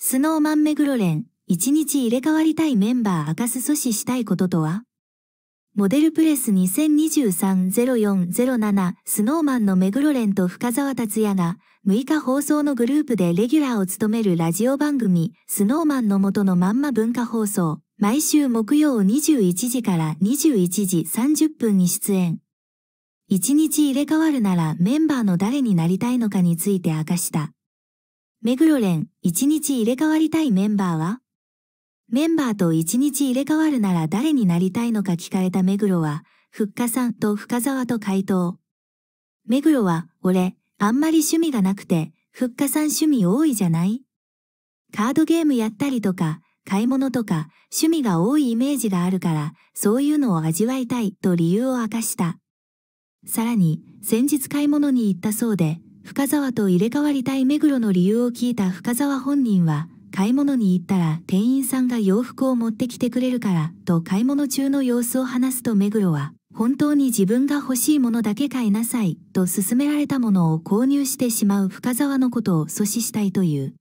スノーマン目黒連、一日入れ替わりたいメンバー明かす阻止したいこととはモデルプレス2023-0407スノーマンの目黒連と深澤達也が6日放送のグループでレギュラーを務めるラジオ番組スノーマンの元のまんま文化放送毎週木曜21時から21時30分に出演。一日入れ替わるならメンバーの誰になりたいのかについて明かした。目黒連一日入れ替わりたいメンバーはメンバーと一日入れ替わるなら誰になりたいのか聞かれた目黒は、ふっかさんと深沢と回答。目黒は、俺、あんまり趣味がなくて、ふっかさん趣味多いじゃないカードゲームやったりとか、買い物とか、趣味が多いイメージがあるから、そういうのを味わいたいと理由を明かした。さらに、先日買い物に行ったそうで、深沢と入れ替わりたい目黒の理由を聞いた深沢本人は、買い物に行ったら店員さんが洋服を持ってきてくれるから、と買い物中の様子を話すと目黒は、本当に自分が欲しいものだけ買いなさい、と勧められたものを購入してしまう深沢のことを阻止したいという。